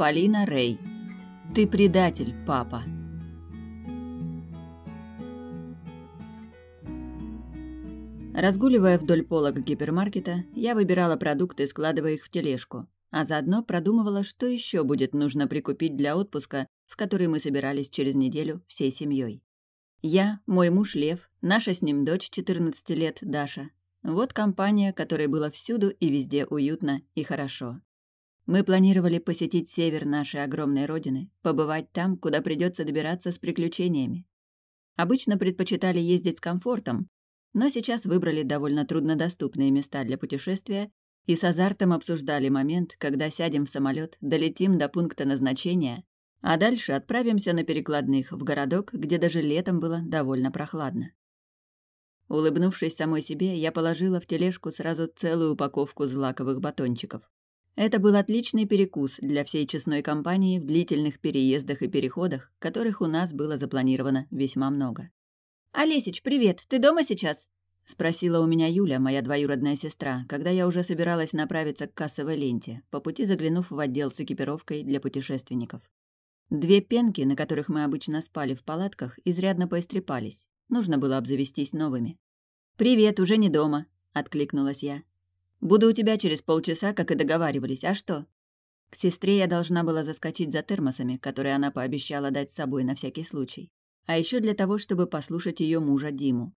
Полина Рей, Ты предатель, папа. Разгуливая вдоль полок гипермаркета, я выбирала продукты, складывая их в тележку, а заодно продумывала, что еще будет нужно прикупить для отпуска, в который мы собирались через неделю всей семьей. Я, мой муж Лев, наша с ним дочь 14 лет Даша. Вот компания, которой было всюду и везде уютно и хорошо. Мы планировали посетить север нашей огромной родины, побывать там, куда придется добираться с приключениями. Обычно предпочитали ездить с комфортом, но сейчас выбрали довольно труднодоступные места для путешествия и с азартом обсуждали момент, когда сядем в самолет, долетим до пункта назначения, а дальше отправимся на перекладных в городок, где даже летом было довольно прохладно. Улыбнувшись самой себе, я положила в тележку сразу целую упаковку злаковых батончиков. Это был отличный перекус для всей честной компании в длительных переездах и переходах, которых у нас было запланировано весьма много. «Олесич, привет! Ты дома сейчас?» — спросила у меня Юля, моя двоюродная сестра, когда я уже собиралась направиться к кассовой ленте, по пути заглянув в отдел с экипировкой для путешественников. Две пенки, на которых мы обычно спали в палатках, изрядно поистрепались. Нужно было обзавестись новыми. «Привет, уже не дома», — откликнулась я. Буду у тебя через полчаса, как и договаривались, а что?» К сестре я должна была заскочить за термосами, которые она пообещала дать с собой на всякий случай. А еще для того, чтобы послушать ее мужа Диму.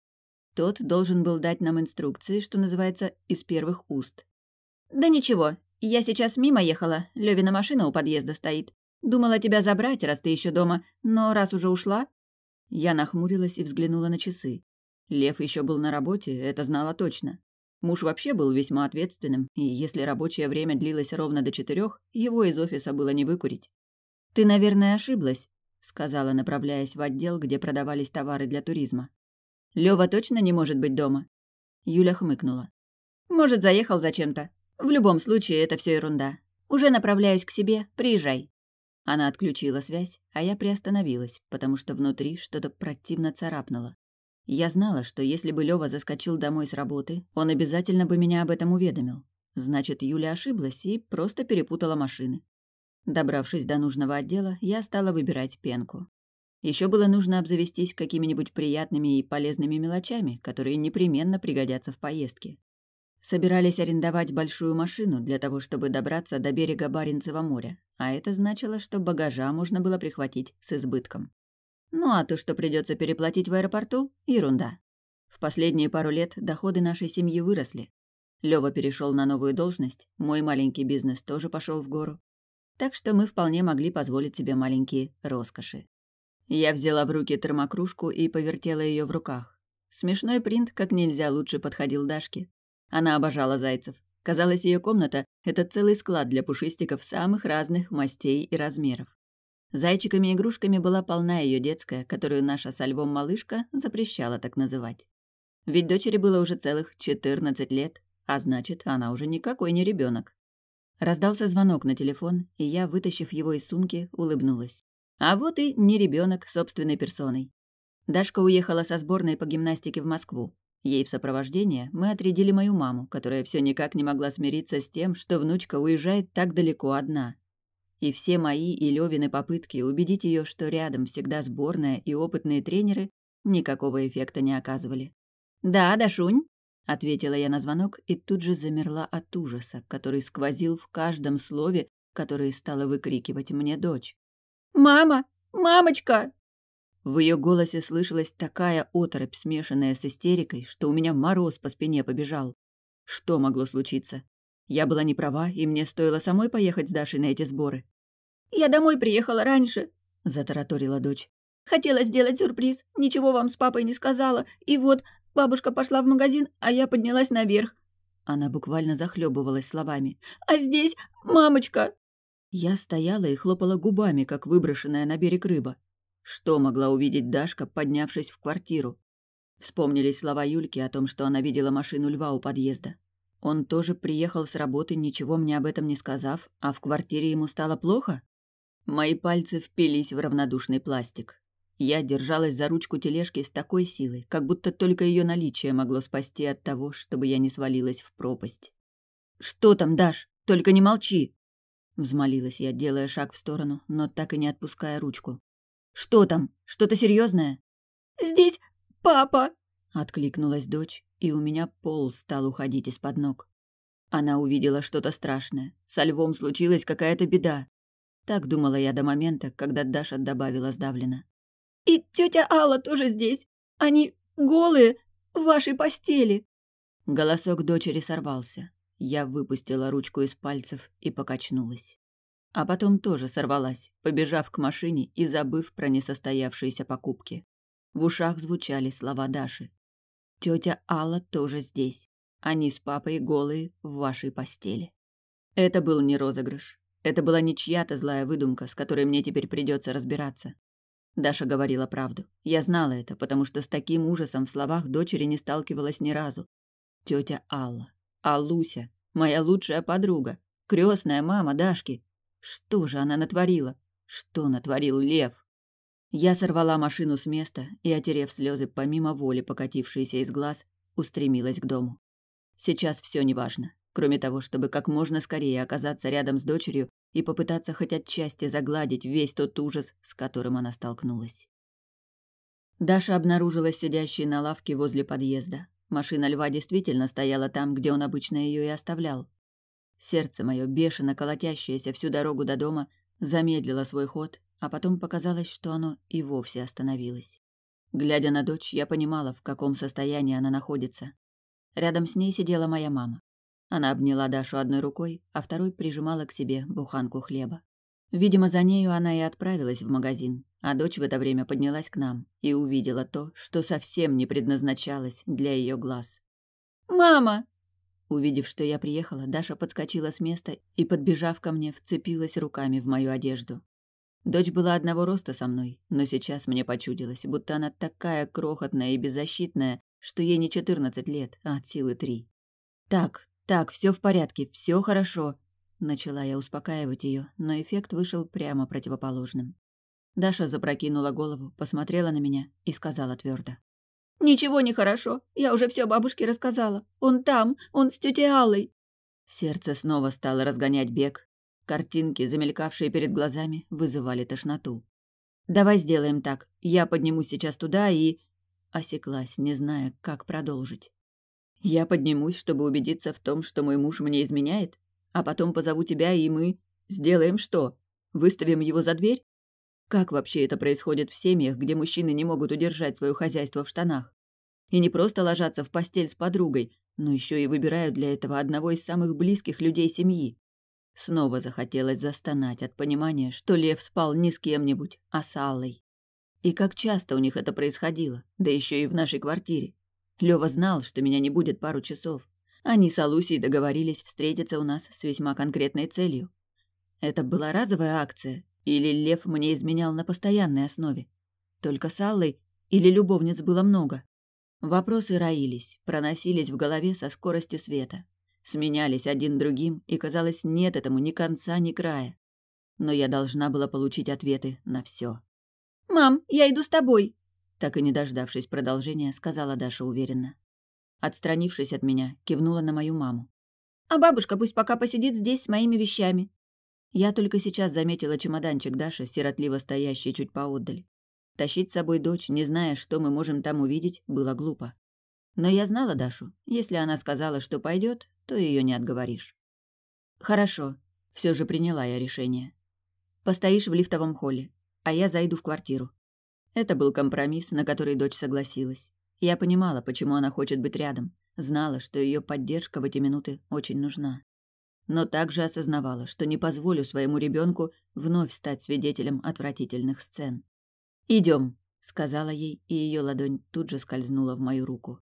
Тот должен был дать нам инструкции, что называется, из первых уст. «Да ничего, я сейчас мимо ехала, Левина машина у подъезда стоит. Думала тебя забрать, раз ты еще дома, но раз уже ушла...» Я нахмурилась и взглянула на часы. Лев еще был на работе, это знала точно. Муж вообще был весьма ответственным, и если рабочее время длилось ровно до четырех, его из офиса было не выкурить. «Ты, наверное, ошиблась», — сказала, направляясь в отдел, где продавались товары для туризма. Лева точно не может быть дома?» Юля хмыкнула. «Может, заехал зачем-то. В любом случае, это все ерунда. Уже направляюсь к себе, приезжай». Она отключила связь, а я приостановилась, потому что внутри что-то противно царапнуло. Я знала, что если бы Лёва заскочил домой с работы, он обязательно бы меня об этом уведомил. Значит, Юля ошиблась и просто перепутала машины. Добравшись до нужного отдела, я стала выбирать пенку. Еще было нужно обзавестись какими-нибудь приятными и полезными мелочами, которые непременно пригодятся в поездке. Собирались арендовать большую машину для того, чтобы добраться до берега Баренцева моря, а это значило, что багажа можно было прихватить с избытком. Ну а то, что придется переплатить в аэропорту, ерунда. В последние пару лет доходы нашей семьи выросли. Лёва перешел на новую должность, мой маленький бизнес тоже пошел в гору. Так что мы вполне могли позволить себе маленькие роскоши. Я взяла в руки термокружку и повертела ее в руках. Смешной принт как нельзя лучше подходил Дашке. Она обожала зайцев. Казалось, ее комната — это целый склад для пушистиков самых разных мастей и размеров. Зайчиками и игрушками была полна ее детская, которую наша со львом малышка запрещала так называть. Ведь дочери было уже целых 14 лет, а значит, она уже никакой не ребенок. Раздался звонок на телефон, и я, вытащив его из сумки, улыбнулась. А вот и не ребенок собственной персоной. Дашка уехала со сборной по гимнастике в Москву. Ей в сопровождение мы отрядили мою маму, которая все никак не могла смириться с тем, что внучка уезжает так далеко одна, и все мои и Левины попытки убедить ее, что рядом всегда сборная и опытные тренеры, никакого эффекта не оказывали. «Да, Дашунь?» — ответила я на звонок и тут же замерла от ужаса, который сквозил в каждом слове, которое стала выкрикивать мне дочь. «Мама! Мамочка!» В ее голосе слышалась такая оторопь, смешанная с истерикой, что у меня мороз по спине побежал. Что могло случиться? Я была не права, и мне стоило самой поехать с Дашей на эти сборы. «Я домой приехала раньше», — затараторила дочь. «Хотела сделать сюрприз, ничего вам с папой не сказала, и вот бабушка пошла в магазин, а я поднялась наверх». Она буквально захлебывалась словами. «А здесь мамочка!» Я стояла и хлопала губами, как выброшенная на берег рыба. Что могла увидеть Дашка, поднявшись в квартиру? Вспомнились слова Юльки о том, что она видела машину льва у подъезда. Он тоже приехал с работы, ничего мне об этом не сказав, а в квартире ему стало плохо? Мои пальцы впились в равнодушный пластик. Я держалась за ручку тележки с такой силой, как будто только ее наличие могло спасти от того, чтобы я не свалилась в пропасть. «Что там, Даш? Только не молчи!» Взмолилась я, делая шаг в сторону, но так и не отпуская ручку. «Что там? Что-то серьезное? «Здесь папа!» — откликнулась дочь и у меня пол стал уходить из-под ног. Она увидела что-то страшное. Со львом случилась какая-то беда. Так думала я до момента, когда Даша добавила сдавленно. «И тетя Алла тоже здесь. Они голые в вашей постели». Голосок дочери сорвался. Я выпустила ручку из пальцев и покачнулась. А потом тоже сорвалась, побежав к машине и забыв про несостоявшиеся покупки. В ушах звучали слова Даши. Тетя Алла тоже здесь. Они с папой голые в вашей постели. Это был не розыгрыш. Это была не чья-то злая выдумка, с которой мне теперь придется разбираться. Даша говорила правду. Я знала это, потому что с таким ужасом в словах дочери не сталкивалась ни разу. Тетя Алла. а Луся, Моя лучшая подруга. Крестная мама Дашки. Что же она натворила? Что натворил Лев? Я сорвала машину с места и, отерев слезы помимо воли, покатившиеся из глаз, устремилась к дому. Сейчас все неважно, кроме того, чтобы как можно скорее оказаться рядом с дочерью и попытаться хоть отчасти загладить весь тот ужас, с которым она столкнулась. Даша обнаружила сидящей на лавке возле подъезда. Машина льва действительно стояла там, где он обычно ее и оставлял. Сердце мое, бешено колотящееся всю дорогу до дома, замедлило свой ход а потом показалось, что оно и вовсе остановилось. Глядя на дочь, я понимала, в каком состоянии она находится. Рядом с ней сидела моя мама. Она обняла Дашу одной рукой, а второй прижимала к себе буханку хлеба. Видимо, за нею она и отправилась в магазин, а дочь в это время поднялась к нам и увидела то, что совсем не предназначалось для ее глаз. «Мама!» Увидев, что я приехала, Даша подскочила с места и, подбежав ко мне, вцепилась руками в мою одежду. Дочь была одного роста со мной, но сейчас мне почудилось, будто она такая крохотная и беззащитная, что ей не 14 лет, а от силы три. «Так, так, все в порядке, все хорошо», — начала я успокаивать ее, но эффект вышел прямо противоположным. Даша запрокинула голову, посмотрела на меня и сказала твердо. «Ничего не хорошо, я уже все бабушке рассказала. Он там, он с тетей Аллой». Сердце снова стало разгонять бег, Картинки, замелькавшие перед глазами, вызывали тошноту. «Давай сделаем так. Я поднимусь сейчас туда и...» Осеклась, не зная, как продолжить. «Я поднимусь, чтобы убедиться в том, что мой муж мне изменяет? А потом позову тебя, и мы... Сделаем что? Выставим его за дверь? Как вообще это происходит в семьях, где мужчины не могут удержать свое хозяйство в штанах? И не просто ложатся в постель с подругой, но еще и выбирают для этого одного из самых близких людей семьи. Снова захотелось застонать от понимания, что Лев спал не с кем-нибудь, а с Аллой. И как часто у них это происходило, да еще и в нашей квартире. Лёва знал, что меня не будет пару часов. Они с Алусей договорились встретиться у нас с весьма конкретной целью. Это была разовая акция, или Лев мне изменял на постоянной основе? Только с Аллой или любовниц было много? Вопросы роились, проносились в голове со скоростью света сменялись один другим, и, казалось, нет этому ни конца, ни края. Но я должна была получить ответы на все. «Мам, я иду с тобой!» Так и не дождавшись продолжения, сказала Даша уверенно. Отстранившись от меня, кивнула на мою маму. «А бабушка пусть пока посидит здесь с моими вещами». Я только сейчас заметила чемоданчик Даши, сиротливо стоящий чуть поотдаль. Тащить с собой дочь, не зная, что мы можем там увидеть, было глупо. Но я знала Дашу. Если она сказала, что пойдет, то ее не отговоришь. Хорошо, все же приняла я решение. Постоишь в лифтовом холле, а я зайду в квартиру. Это был компромисс, на который дочь согласилась. Я понимала, почему она хочет быть рядом, знала, что ее поддержка в эти минуты очень нужна. Но также осознавала, что не позволю своему ребенку вновь стать свидетелем отвратительных сцен. Идем, сказала ей, и ее ладонь тут же скользнула в мою руку.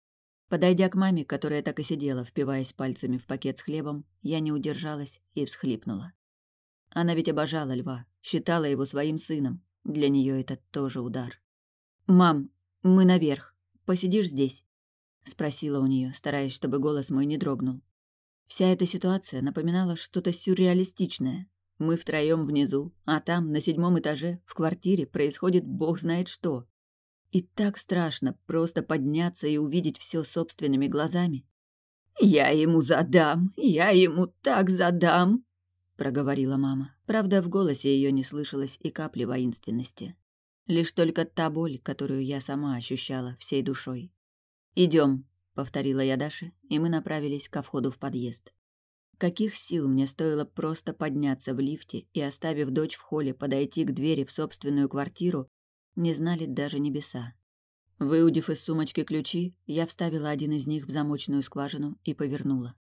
Подойдя к маме, которая так и сидела, впиваясь пальцами в пакет с хлебом, я не удержалась и всхлипнула. Она ведь обожала льва, считала его своим сыном. Для нее это тоже удар. «Мам, мы наверх. Посидишь здесь?» — спросила у нее, стараясь, чтобы голос мой не дрогнул. Вся эта ситуация напоминала что-то сюрреалистичное. Мы втроем внизу, а там, на седьмом этаже, в квартире, происходит бог знает что. И так страшно просто подняться и увидеть все собственными глазами. «Я ему задам! Я ему так задам!» — проговорила мама. Правда, в голосе ее не слышалось и капли воинственности. Лишь только та боль, которую я сама ощущала всей душой. «Идем», — повторила я Даше, и мы направились ко входу в подъезд. Каких сил мне стоило просто подняться в лифте и, оставив дочь в холле, подойти к двери в собственную квартиру, не знали даже небеса. Выудив из сумочки ключи, я вставила один из них в замочную скважину и повернула.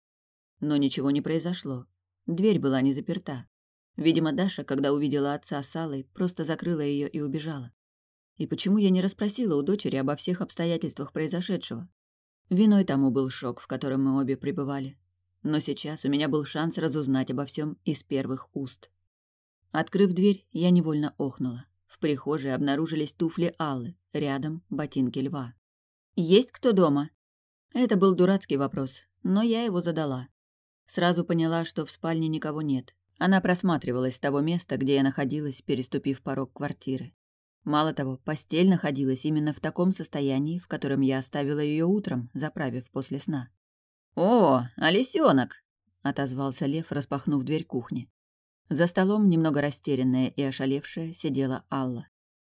Но ничего не произошло. Дверь была не заперта. Видимо, Даша, когда увидела отца с Аллой, просто закрыла ее и убежала. И почему я не расспросила у дочери обо всех обстоятельствах произошедшего? Виной тому был шок, в котором мы обе пребывали. Но сейчас у меня был шанс разузнать обо всем из первых уст. Открыв дверь, я невольно охнула. В прихожей обнаружились туфли Аллы, рядом ботинки льва. «Есть кто дома?» Это был дурацкий вопрос, но я его задала. Сразу поняла, что в спальне никого нет. Она просматривалась с того места, где я находилась, переступив порог квартиры. Мало того, постель находилась именно в таком состоянии, в котором я оставила ее утром, заправив после сна. «О, Алисёнок! отозвался Лев, распахнув дверь кухни. За столом, немного растерянная и ошалевшая, сидела Алла.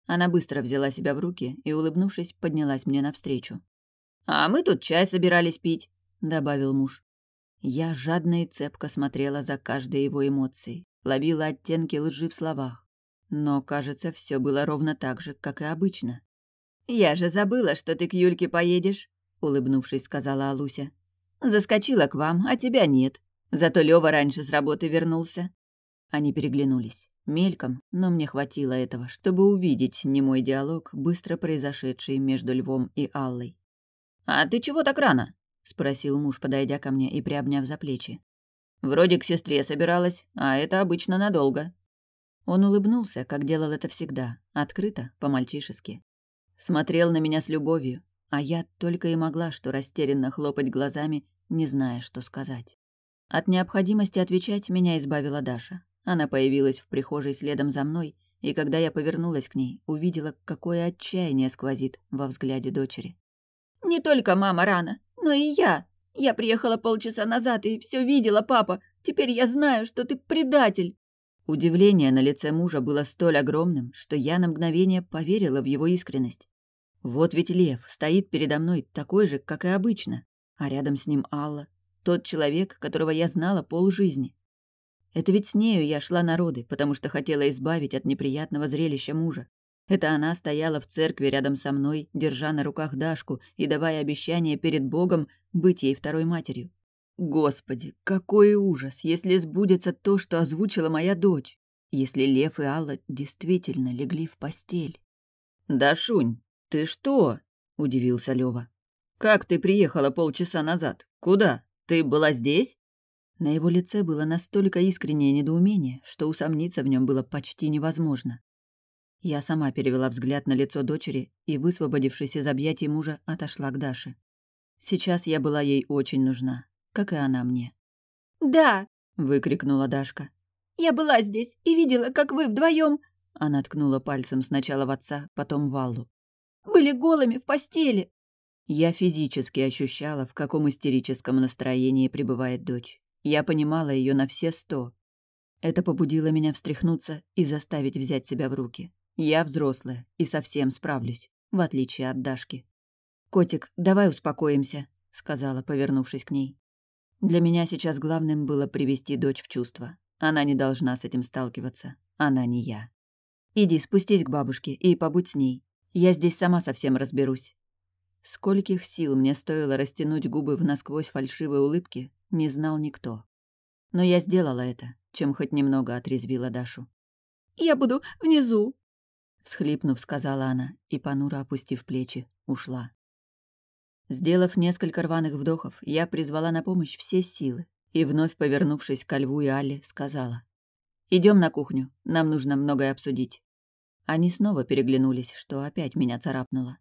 Она быстро взяла себя в руки и, улыбнувшись, поднялась мне навстречу. «А мы тут чай собирались пить», — добавил муж. Я жадно и цепко смотрела за каждой его эмоцией, ловила оттенки лжи в словах. Но, кажется, все было ровно так же, как и обычно. «Я же забыла, что ты к Юльке поедешь», — улыбнувшись, сказала Алуся. «Заскочила к вам, а тебя нет. Зато Лева раньше с работы вернулся. Они переглянулись. Мельком, но мне хватило этого, чтобы увидеть немой диалог, быстро произошедший между Львом и Аллой. «А ты чего так рано?» — спросил муж, подойдя ко мне и приобняв за плечи. «Вроде к сестре собиралась, а это обычно надолго». Он улыбнулся, как делал это всегда, открыто, по-мальчишески. Смотрел на меня с любовью, а я только и могла что растерянно хлопать глазами, не зная, что сказать. От необходимости отвечать меня избавила Даша. Она появилась в прихожей следом за мной, и когда я повернулась к ней, увидела, какое отчаяние сквозит во взгляде дочери. «Не только мама рано, но и я. Я приехала полчаса назад и все видела, папа. Теперь я знаю, что ты предатель». Удивление на лице мужа было столь огромным, что я на мгновение поверила в его искренность. Вот ведь лев стоит передо мной такой же, как и обычно, а рядом с ним Алла, тот человек, которого я знала полжизни. Это ведь с нею я шла народы, потому что хотела избавить от неприятного зрелища мужа. Это она стояла в церкви рядом со мной, держа на руках Дашку и давая обещание перед Богом быть ей второй матерью. Господи, какой ужас, если сбудется то, что озвучила моя дочь, если Лев и Алла действительно легли в постель. «Дашунь, ты что?» — удивился Лева. «Как ты приехала полчаса назад? Куда? Ты была здесь?» На его лице было настолько искреннее недоумение, что усомниться в нем было почти невозможно. Я сама перевела взгляд на лицо дочери и, высвободившись из объятий мужа, отошла к Даше. Сейчас я была ей очень нужна, как и она мне. «Да!» — выкрикнула Дашка. «Я была здесь и видела, как вы вдвоем. Она ткнула пальцем сначала в отца, потом в Аллу. «Были голыми в постели!» Я физически ощущала, в каком истерическом настроении пребывает дочь. Я понимала ее на все сто. Это побудило меня встряхнуться и заставить взять себя в руки. Я взрослая и совсем справлюсь, в отличие от Дашки. «Котик, давай успокоимся», — сказала, повернувшись к ней. Для меня сейчас главным было привести дочь в чувство. Она не должна с этим сталкиваться. Она не я. «Иди, спустись к бабушке и побудь с ней. Я здесь сама совсем разберусь». Скольких сил мне стоило растянуть губы в насквозь фальшивой улыбке, не знал никто. Но я сделала это, чем хоть немного отрезвила Дашу. «Я буду внизу!» Всхлипнув, сказала она и, понуро опустив плечи, ушла. Сделав несколько рваных вдохов, я призвала на помощь все силы и, вновь повернувшись к Льву и Алле, сказала. «Идем на кухню, нам нужно многое обсудить». Они снова переглянулись, что опять меня царапнуло.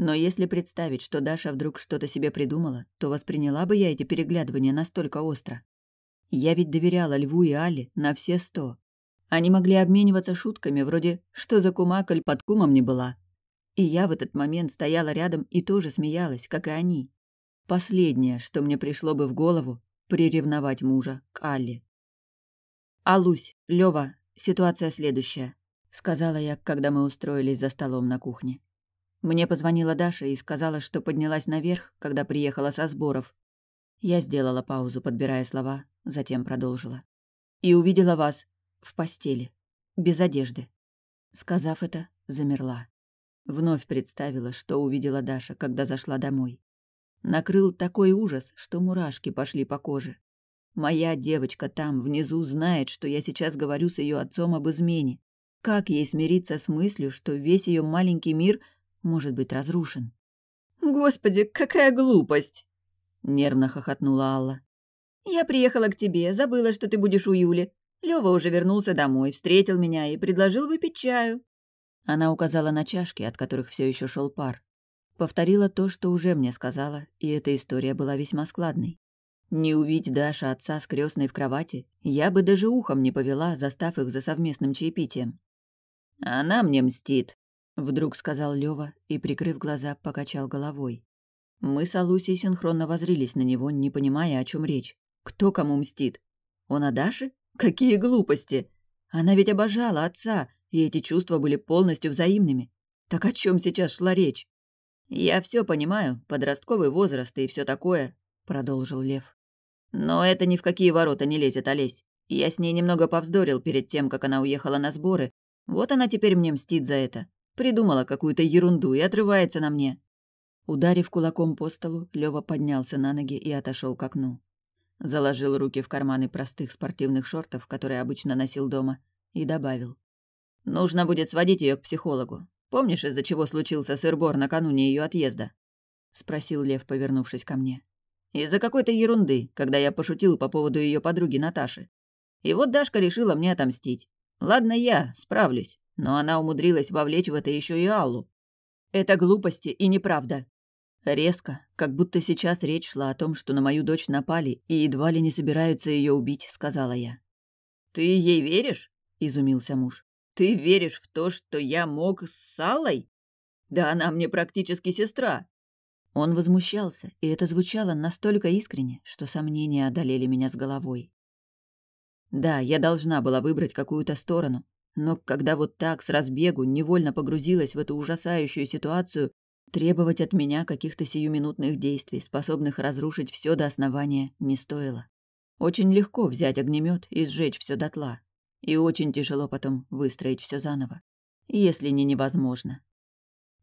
Но если представить, что Даша вдруг что-то себе придумала, то восприняла бы я эти переглядывания настолько остро. Я ведь доверяла Льву и Али на все сто. Они могли обмениваться шутками вроде «что за кумакль под кумом не была». И я в этот момент стояла рядом и тоже смеялась, как и они. Последнее, что мне пришло бы в голову, приревновать мужа к Алле. «Алусь, Лёва, ситуация следующая», — сказала я, когда мы устроились за столом на кухне. Мне позвонила Даша и сказала, что поднялась наверх, когда приехала со сборов. Я сделала паузу, подбирая слова, затем продолжила. «И увидела вас в постели, без одежды». Сказав это, замерла. Вновь представила, что увидела Даша, когда зашла домой. Накрыл такой ужас, что мурашки пошли по коже. Моя девочка там, внизу, знает, что я сейчас говорю с ее отцом об измене. Как ей смириться с мыслью, что весь ее маленький мир — может быть разрушен. «Господи, какая глупость!» — нервно хохотнула Алла. «Я приехала к тебе, забыла, что ты будешь у Юли. Лёва уже вернулся домой, встретил меня и предложил выпить чаю». Она указала на чашки, от которых все еще шел пар. Повторила то, что уже мне сказала, и эта история была весьма складной. Не увидеть Даша отца с крестной в кровати, я бы даже ухом не повела, застав их за совместным чаепитием. «Она мне мстит», Вдруг сказал Лева и, прикрыв глаза, покачал головой. Мы с Алусей синхронно возрились на него, не понимая, о чем речь. Кто кому мстит? Он о Даше? Какие глупости! Она ведь обожала отца, и эти чувства были полностью взаимными. Так о чем сейчас шла речь? «Я все понимаю, подростковый возраст и все такое», — продолжил Лев. «Но это ни в какие ворота не лезет, Олесь. Я с ней немного повздорил перед тем, как она уехала на сборы. Вот она теперь мне мстит за это. Придумала какую-то ерунду и отрывается на мне. Ударив кулаком по столу, Лёва поднялся на ноги и отошел к окну. Заложил руки в карманы простых спортивных шортов, которые обычно носил дома, и добавил. «Нужно будет сводить ее к психологу. Помнишь, из-за чего случился сырбор накануне ее отъезда?» — спросил Лев, повернувшись ко мне. «Из-за какой-то ерунды, когда я пошутил по поводу ее подруги Наташи. И вот Дашка решила мне отомстить. Ладно, я справлюсь но она умудрилась вовлечь в это еще и Аллу. Это глупости и неправда. Резко, как будто сейчас речь шла о том, что на мою дочь напали и едва ли не собираются ее убить, сказала я. «Ты ей веришь?» – изумился муж. «Ты веришь в то, что я мог с Аллой? Да она мне практически сестра!» Он возмущался, и это звучало настолько искренне, что сомнения одолели меня с головой. Да, я должна была выбрать какую-то сторону, но когда вот так, с разбегу, невольно погрузилась в эту ужасающую ситуацию, требовать от меня каких-то сиюминутных действий, способных разрушить все до основания, не стоило. Очень легко взять огнемет и сжечь все дотла. И очень тяжело потом выстроить все заново. Если не невозможно.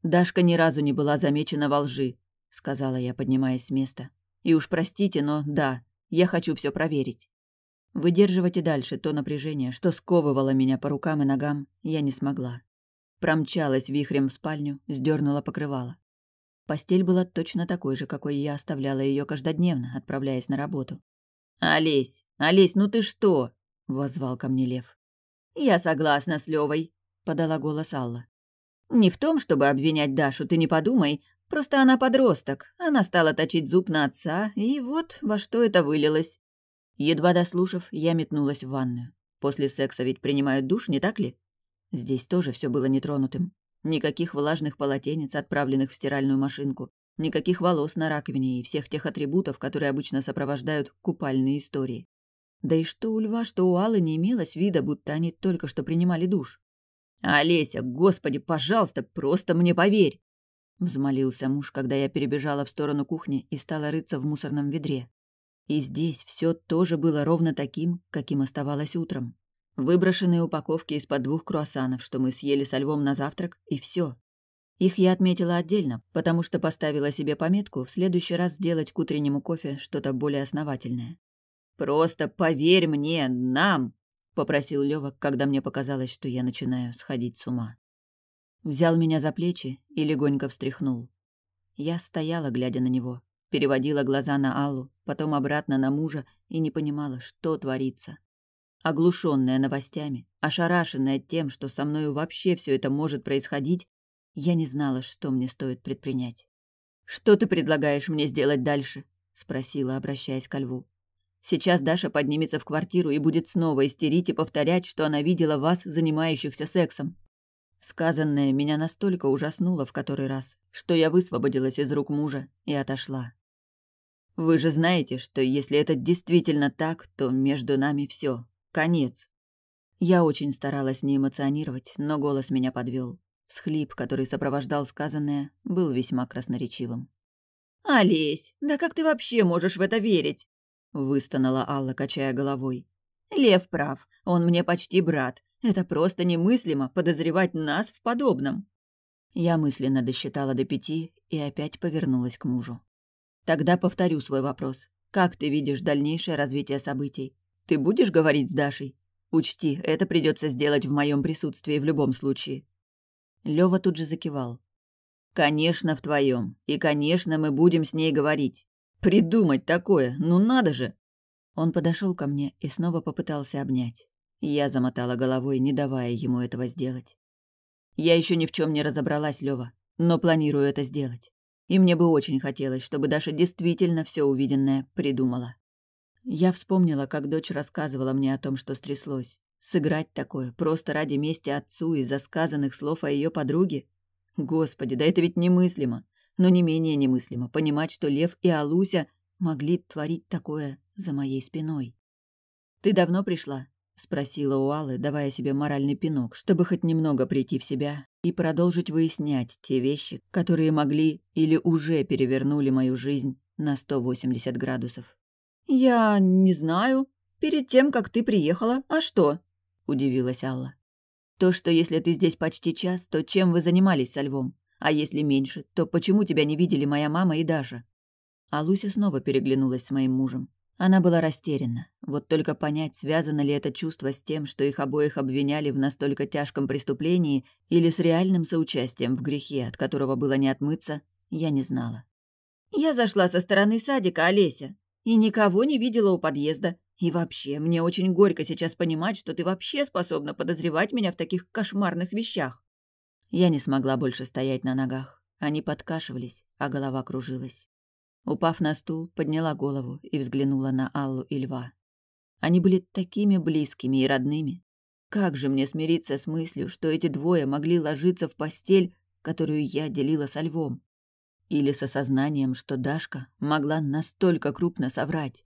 «Дашка ни разу не была замечена во лжи», — сказала я, поднимаясь с места. «И уж простите, но да, я хочу все проверить». Выдерживать и дальше то напряжение, что сковывало меня по рукам и ногам, я не смогла. Промчалась вихрем в спальню, сдернула покрывало. Постель была точно такой же, какой я оставляла ее каждодневно, отправляясь на работу. «Олесь, Олесь, ну ты что?» — воззвал ко мне Лев. «Я согласна с Левой», — подала голос Алла. «Не в том, чтобы обвинять Дашу, ты не подумай. Просто она подросток. Она стала точить зуб на отца, и вот во что это вылилось. Едва дослушав, я метнулась в ванную. После секса ведь принимают душ, не так ли? Здесь тоже все было нетронутым. Никаких влажных полотенец, отправленных в стиральную машинку, никаких волос на раковине и всех тех атрибутов, которые обычно сопровождают купальные истории. Да и что у льва, что у Аллы не имелось вида, будто они только что принимали душ. «Олеся, господи, пожалуйста, просто мне поверь!» Взмолился муж, когда я перебежала в сторону кухни и стала рыться в мусорном ведре. И здесь все тоже было ровно таким, каким оставалось утром. Выброшенные упаковки из-под двух круассанов, что мы съели со львом на завтрак, и все. Их я отметила отдельно, потому что поставила себе пометку в следующий раз сделать к утреннему кофе что-то более основательное. «Просто поверь мне, нам!» — попросил Лёва, когда мне показалось, что я начинаю сходить с ума. Взял меня за плечи и легонько встряхнул. Я стояла, глядя на него, переводила глаза на Аллу, потом обратно на мужа и не понимала, что творится. Оглушенная новостями, ошарашенная тем, что со мною вообще все это может происходить, я не знала, что мне стоит предпринять. «Что ты предлагаешь мне сделать дальше?» — спросила, обращаясь ко льву. «Сейчас Даша поднимется в квартиру и будет снова истерить и повторять, что она видела вас, занимающихся сексом». Сказанное меня настолько ужаснуло в который раз, что я высвободилась из рук мужа и отошла. Вы же знаете, что если это действительно так, то между нами все, конец. Я очень старалась не эмоционировать, но голос меня подвел. Всхлип, который сопровождал сказанное, был весьма красноречивым. «Олесь, да как ты вообще можешь в это верить?» — выстонала Алла, качая головой. «Лев прав, он мне почти брат. Это просто немыслимо подозревать нас в подобном». Я мысленно досчитала до пяти и опять повернулась к мужу. Тогда повторю свой вопрос. Как ты видишь дальнейшее развитие событий? Ты будешь говорить с Дашей? Учти, это придется сделать в моем присутствии в любом случае. Лева тут же закивал. Конечно, в твоем. И, конечно, мы будем с ней говорить. Придумать такое, ну надо же! Он подошел ко мне и снова попытался обнять. Я замотала головой, не давая ему этого сделать. Я еще ни в чем не разобралась, Лева, но планирую это сделать и мне бы очень хотелось, чтобы Даша действительно все увиденное придумала. Я вспомнила, как дочь рассказывала мне о том, что стряслось. Сыграть такое просто ради мести отцу из-за сказанных слов о ее подруге? Господи, да это ведь немыслимо. Но не менее немыслимо понимать, что Лев и Алуся могли творить такое за моей спиной. «Ты давно пришла?» — спросила у Аллы, давая себе моральный пинок, чтобы хоть немного прийти в себя и продолжить выяснять те вещи, которые могли или уже перевернули мою жизнь на 180 градусов. «Я не знаю. Перед тем, как ты приехала, а что?» — удивилась Алла. «То, что если ты здесь почти час, то чем вы занимались со львом? А если меньше, то почему тебя не видели моя мама и Даша?» А Луся снова переглянулась с моим мужем. Она была растеряна. Вот только понять, связано ли это чувство с тем, что их обоих обвиняли в настолько тяжком преступлении, или с реальным соучастием в грехе, от которого было не отмыться, я не знала. «Я зашла со стороны садика, Олеся, и никого не видела у подъезда. И вообще, мне очень горько сейчас понимать, что ты вообще способна подозревать меня в таких кошмарных вещах». Я не смогла больше стоять на ногах. Они подкашивались, а голова кружилась. Упав на стул, подняла голову и взглянула на Аллу и Льва. Они были такими близкими и родными. Как же мне смириться с мыслью, что эти двое могли ложиться в постель, которую я делила со Львом? Или с осознанием, что Дашка могла настолько крупно соврать?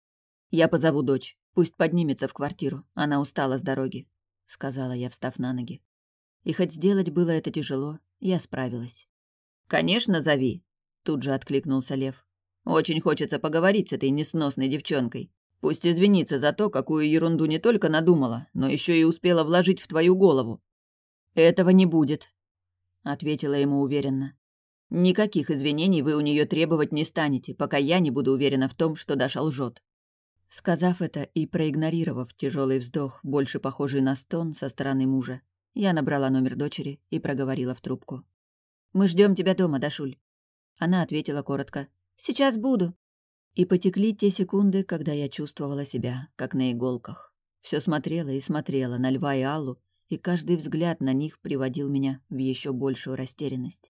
«Я позову дочь. Пусть поднимется в квартиру. Она устала с дороги», — сказала я, встав на ноги. И хоть сделать было это тяжело, я справилась. «Конечно, зови», — тут же откликнулся Лев. Очень хочется поговорить с этой несносной девчонкой. Пусть извинится за то, какую ерунду не только надумала, но еще и успела вложить в твою голову. Этого не будет, ответила ему уверенно. Никаких извинений вы у нее требовать не станете, пока я не буду уверена в том, что Даша лжет. Сказав это и проигнорировав тяжелый вздох, больше похожий на стон со стороны мужа, я набрала номер дочери и проговорила в трубку. «Мы ждем тебя дома, Дашуль». Она ответила коротко Сейчас буду». И потекли те секунды, когда я чувствовала себя, как на иголках. Все смотрела и смотрела на Льва и Аллу, и каждый взгляд на них приводил меня в еще большую растерянность.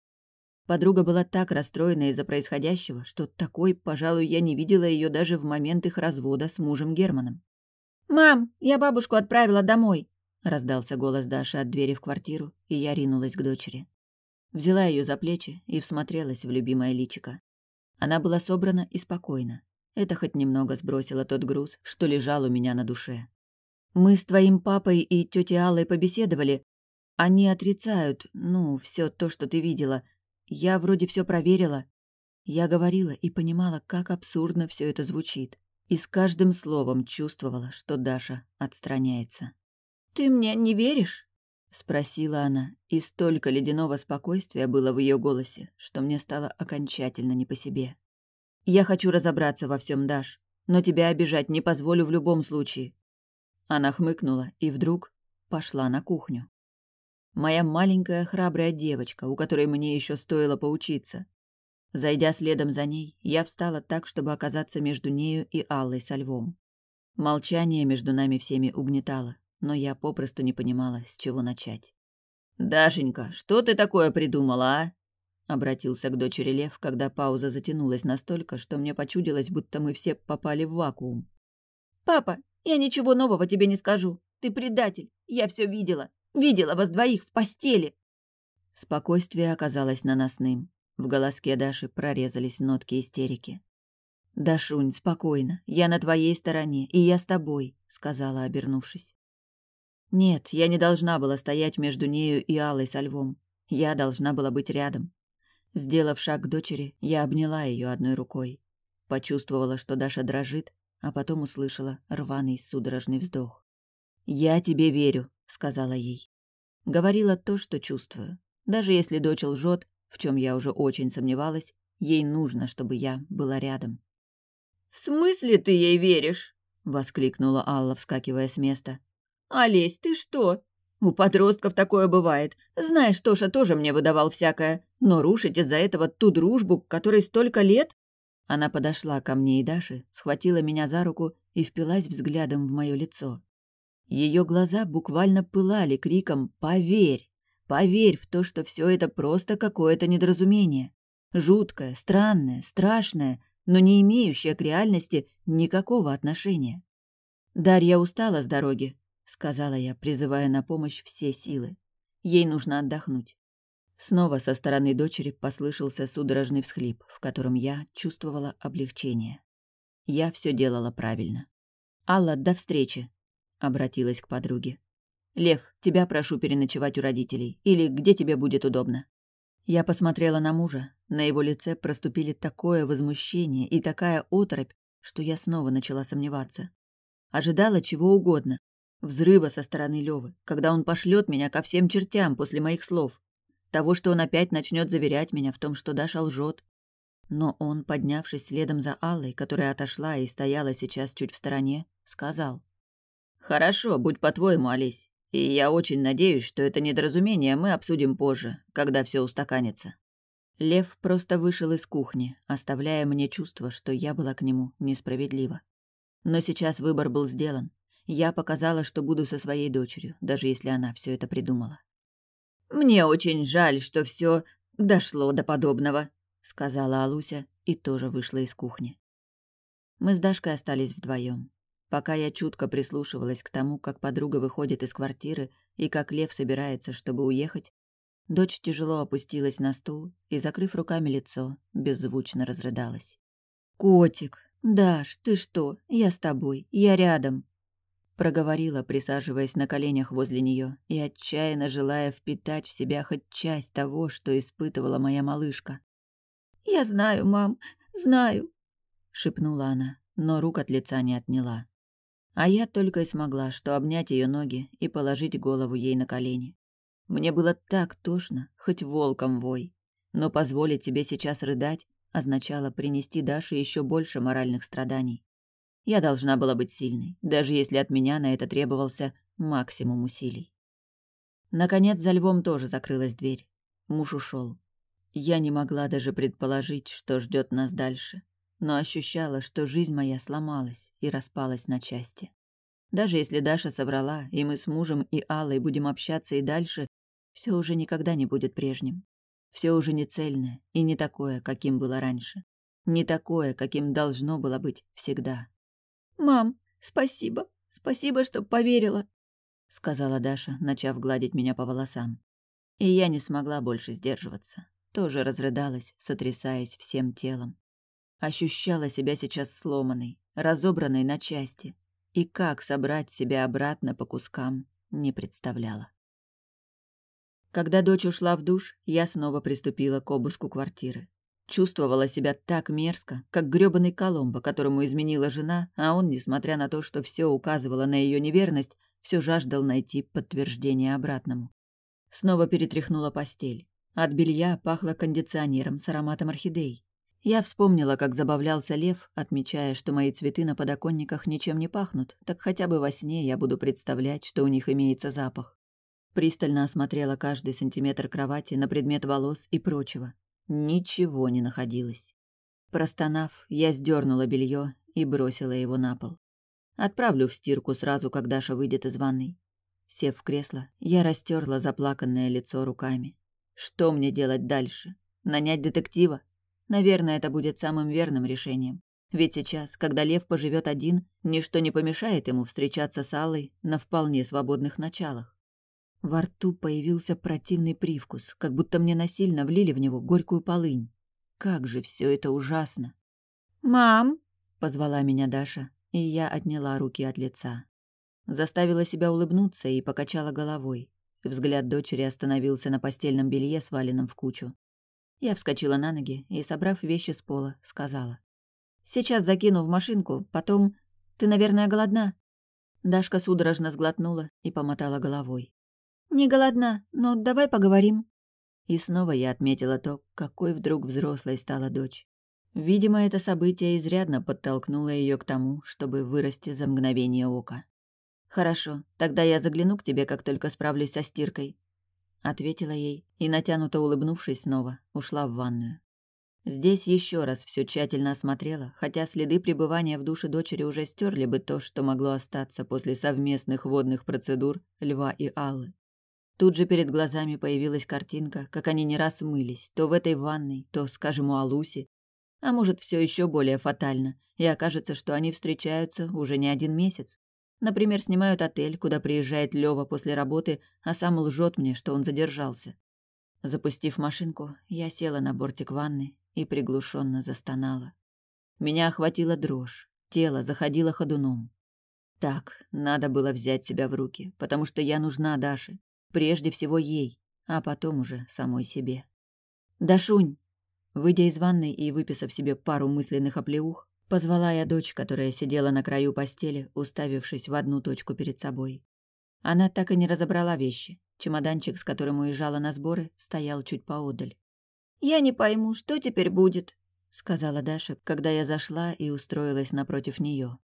Подруга была так расстроена из-за происходящего, что такой, пожалуй, я не видела ее даже в момент их развода с мужем Германом. «Мам, я бабушку отправила домой!» — раздался голос Даши от двери в квартиру, и я ринулась к дочери. Взяла ее за плечи и всмотрелась в любимое личико. Она была собрана и спокойна. Это хоть немного сбросило тот груз, что лежал у меня на душе. «Мы с твоим папой и тетей Аллой побеседовали. Они отрицают, ну, все то, что ты видела. Я вроде все проверила». Я говорила и понимала, как абсурдно все это звучит. И с каждым словом чувствовала, что Даша отстраняется. «Ты мне не веришь?» — спросила она, и столько ледяного спокойствия было в ее голосе, что мне стало окончательно не по себе. «Я хочу разобраться во всем, Даш, но тебя обижать не позволю в любом случае». Она хмыкнула и вдруг пошла на кухню. Моя маленькая храбрая девочка, у которой мне еще стоило поучиться. Зайдя следом за ней, я встала так, чтобы оказаться между нею и Аллой со львом. Молчание между нами всеми угнетало но я попросту не понимала, с чего начать. «Дашенька, что ты такое придумала, а?» Обратился к дочери Лев, когда пауза затянулась настолько, что мне почудилось, будто мы все попали в вакуум. «Папа, я ничего нового тебе не скажу. Ты предатель. Я все видела. Видела вас двоих в постели!» Спокойствие оказалось наносным. В голоске Даши прорезались нотки истерики. «Дашунь, спокойно. Я на твоей стороне, и я с тобой», — сказала, обернувшись. Нет, я не должна была стоять между нею и Аллой со львом. Я должна была быть рядом. Сделав шаг к дочери, я обняла ее одной рукой. Почувствовала, что Даша дрожит, а потом услышала рваный судорожный вздох. «Я тебе верю», — сказала ей. Говорила то, что чувствую. Даже если дочь лжет, в чем я уже очень сомневалась, ей нужно, чтобы я была рядом. «В смысле ты ей веришь?» — воскликнула Алла, вскакивая с места. «Олесь, ты что?» «У подростков такое бывает. Знаешь, Тоша тоже мне выдавал всякое. Но рушить из-за этого ту дружбу, которой столько лет?» Она подошла ко мне и Даше, схватила меня за руку и впилась взглядом в мое лицо. Ее глаза буквально пылали криком «Поверь! Поверь в то, что все это просто какое-то недоразумение. Жуткое, странное, страшное, но не имеющее к реальности никакого отношения. Дарья устала с дороги, — сказала я, призывая на помощь все силы. «Ей нужно отдохнуть». Снова со стороны дочери послышался судорожный всхлип, в котором я чувствовала облегчение. Я все делала правильно. «Алла, до встречи!» — обратилась к подруге. «Лев, тебя прошу переночевать у родителей, или где тебе будет удобно». Я посмотрела на мужа. На его лице проступили такое возмущение и такая отропь, что я снова начала сомневаться. Ожидала чего угодно, Взрыва со стороны Лёвы, когда он пошлет меня ко всем чертям после моих слов. Того, что он опять начнет заверять меня в том, что Даша лжет. Но он, поднявшись следом за Аллой, которая отошла и стояла сейчас чуть в стороне, сказал. «Хорошо, будь по-твоему, Олесь. И я очень надеюсь, что это недоразумение мы обсудим позже, когда все устаканится». Лев просто вышел из кухни, оставляя мне чувство, что я была к нему несправедлива. Но сейчас выбор был сделан, я показала, что буду со своей дочерью, даже если она все это придумала. «Мне очень жаль, что все дошло до подобного», — сказала Алуся и тоже вышла из кухни. Мы с Дашкой остались вдвоем. Пока я чутко прислушивалась к тому, как подруга выходит из квартиры и как Лев собирается, чтобы уехать, дочь тяжело опустилась на стул и, закрыв руками лицо, беззвучно разрыдалась. «Котик, Даш, ты что? Я с тобой, я рядом», проговорила, присаживаясь на коленях возле нее и отчаянно желая впитать в себя хоть часть того, что испытывала моя малышка. «Я знаю, мам, знаю», — шепнула она, но рук от лица не отняла. А я только и смогла, что обнять ее ноги и положить голову ей на колени. Мне было так тошно, хоть волком вой. Но позволить себе сейчас рыдать означало принести Даше еще больше моральных страданий. Я должна была быть сильной, даже если от меня на это требовался максимум усилий. Наконец, за львом тоже закрылась дверь. Муж ушел. Я не могла даже предположить, что ждет нас дальше, но ощущала, что жизнь моя сломалась и распалась на части. Даже если Даша соврала, и мы с мужем и Аллой будем общаться и дальше, все уже никогда не будет прежним. Все уже не цельное и не такое, каким было раньше. Не такое, каким должно было быть всегда. «Мам, спасибо. Спасибо, что поверила», — сказала Даша, начав гладить меня по волосам. И я не смогла больше сдерживаться. Тоже разрыдалась, сотрясаясь всем телом. Ощущала себя сейчас сломанной, разобранной на части. И как собрать себя обратно по кускам, не представляла. Когда дочь ушла в душ, я снова приступила к обыску квартиры. Чувствовала себя так мерзко, как грёбаный Коломбо, которому изменила жена, а он, несмотря на то, что все указывало на ее неверность, все жаждал найти подтверждение обратному. Снова перетряхнула постель. От белья пахло кондиционером с ароматом орхидей. Я вспомнила, как забавлялся лев, отмечая, что мои цветы на подоконниках ничем не пахнут, так хотя бы во сне я буду представлять, что у них имеется запах. Пристально осмотрела каждый сантиметр кровати на предмет волос и прочего. Ничего не находилось. Простонав, я сдернула белье и бросила его на пол. Отправлю в стирку сразу, как Даша выйдет из ванной. Сев в кресло, я растерла заплаканное лицо руками. Что мне делать дальше? Нанять детектива? Наверное, это будет самым верным решением. Ведь сейчас, когда Лев поживет один, ничто не помешает ему встречаться с Аллой на вполне свободных началах. Во рту появился противный привкус, как будто мне насильно влили в него горькую полынь. Как же все это ужасно! «Мам!» — позвала меня Даша, и я отняла руки от лица. Заставила себя улыбнуться и покачала головой. Взгляд дочери остановился на постельном белье, сваленном в кучу. Я вскочила на ноги и, собрав вещи с пола, сказала. «Сейчас закину в машинку, потом... Ты, наверное, голодна?» Дашка судорожно сглотнула и помотала головой. «Не голодна, но давай поговорим». И снова я отметила то, какой вдруг взрослой стала дочь. Видимо, это событие изрядно подтолкнуло ее к тому, чтобы вырасти за мгновение ока. «Хорошо, тогда я загляну к тебе, как только справлюсь со стиркой», — ответила ей и, натянуто улыбнувшись снова, ушла в ванную. Здесь еще раз все тщательно осмотрела, хотя следы пребывания в душе дочери уже стерли бы то, что могло остаться после совместных водных процедур льва и Аллы. Тут же перед глазами появилась картинка, как они не раз мылись, то в этой ванной, то, скажем, у Алуси. А может, все еще более фатально, и окажется, что они встречаются уже не один месяц. Например, снимают отель, куда приезжает Лева после работы, а сам лжет мне, что он задержался. Запустив машинку, я села на бортик ванны и приглушенно застонала. Меня охватила дрожь, тело заходило ходуном. Так, надо было взять себя в руки, потому что я нужна Даше, Прежде всего ей, а потом уже самой себе. «Дашунь!» Выйдя из ванной и выписав себе пару мысленных оплеух, позвала я дочь, которая сидела на краю постели, уставившись в одну точку перед собой. Она так и не разобрала вещи. Чемоданчик, с которым уезжала на сборы, стоял чуть поодаль. «Я не пойму, что теперь будет?» — сказала Даша, когда я зашла и устроилась напротив нее.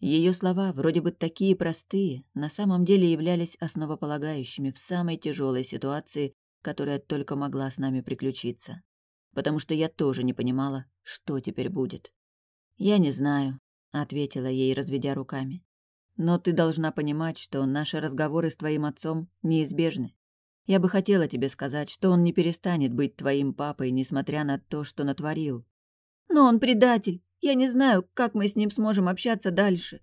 Ее слова, вроде бы такие простые, на самом деле являлись основополагающими в самой тяжелой ситуации, которая только могла с нами приключиться. Потому что я тоже не понимала, что теперь будет. «Я не знаю», — ответила ей, разведя руками. «Но ты должна понимать, что наши разговоры с твоим отцом неизбежны. Я бы хотела тебе сказать, что он не перестанет быть твоим папой, несмотря на то, что натворил». «Но он предатель!» Я не знаю, как мы с ним сможем общаться дальше».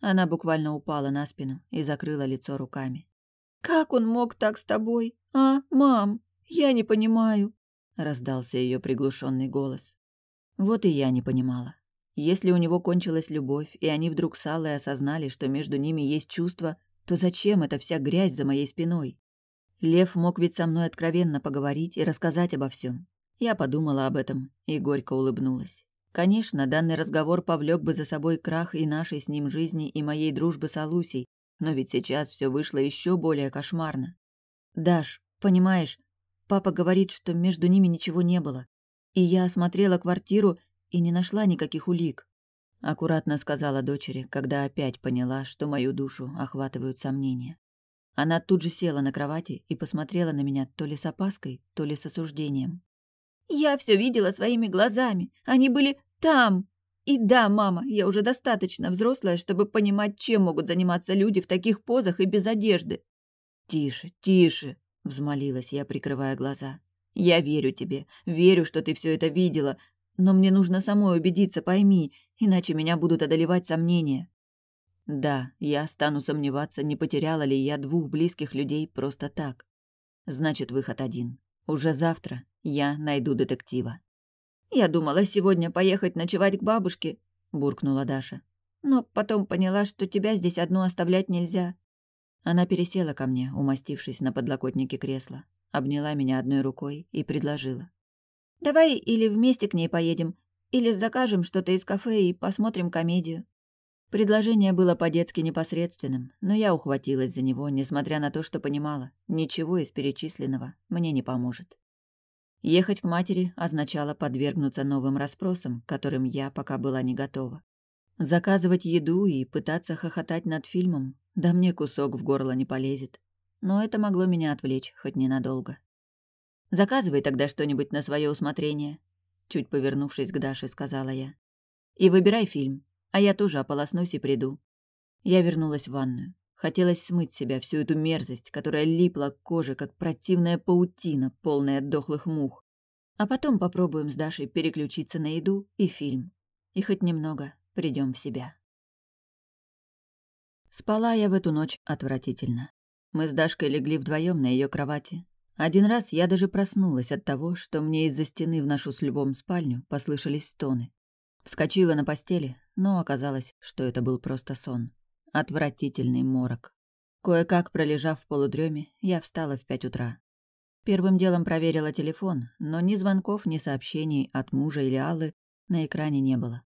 Она буквально упала на спину и закрыла лицо руками. «Как он мог так с тобой? А, мам, я не понимаю», — раздался ее приглушенный голос. Вот и я не понимала. Если у него кончилась любовь, и они вдруг с Аллой осознали, что между ними есть чувство, то зачем эта вся грязь за моей спиной? Лев мог ведь со мной откровенно поговорить и рассказать обо всем. Я подумала об этом и горько улыбнулась. Конечно, данный разговор повлек бы за собой крах и нашей с ним жизни, и моей дружбы с Алусей, но ведь сейчас все вышло еще более кошмарно. «Даш, понимаешь, папа говорит, что между ними ничего не было. И я осмотрела квартиру и не нашла никаких улик», — аккуратно сказала дочери, когда опять поняла, что мою душу охватывают сомнения. Она тут же села на кровати и посмотрела на меня то ли с опаской, то ли с осуждением. Я все видела своими глазами. Они были там. И да, мама, я уже достаточно взрослая, чтобы понимать, чем могут заниматься люди в таких позах и без одежды. Тише, тише, взмолилась я, прикрывая глаза. Я верю тебе, верю, что ты все это видела, но мне нужно самой убедиться, пойми, иначе меня будут одолевать сомнения. Да, я стану сомневаться, не потеряла ли я двух близких людей просто так. Значит, выход один. Уже завтра я найду детектива. «Я думала сегодня поехать ночевать к бабушке», — буркнула Даша. «Но потом поняла, что тебя здесь одну оставлять нельзя». Она пересела ко мне, умастившись на подлокотнике кресла, обняла меня одной рукой и предложила. «Давай или вместе к ней поедем, или закажем что-то из кафе и посмотрим комедию». Предложение было по-детски непосредственным, но я ухватилась за него, несмотря на то, что понимала, ничего из перечисленного мне не поможет. Ехать к матери означало подвергнуться новым расспросам, которым я пока была не готова. Заказывать еду и пытаться хохотать над фильмом, да мне кусок в горло не полезет. Но это могло меня отвлечь хоть ненадолго. «Заказывай тогда что-нибудь на свое усмотрение», — чуть повернувшись к Даше, сказала я. «И выбирай фильм, а я тоже ополоснусь и приду». Я вернулась в ванную. Хотелось смыть себя всю эту мерзость, которая липла к коже, как противная паутина, полная дохлых мух. А потом попробуем с Дашей переключиться на еду и фильм. И хоть немного придем в себя. Спала я в эту ночь отвратительно. Мы с Дашкой легли вдвоем на ее кровати. Один раз я даже проснулась от того, что мне из-за стены в нашу с Львом спальню послышались стоны. Вскочила на постели, но оказалось, что это был просто сон. Отвратительный морок. Кое-как пролежав в полудреме, я встала в пять утра. Первым делом проверила телефон, но ни звонков, ни сообщений от мужа или Аллы на экране не было.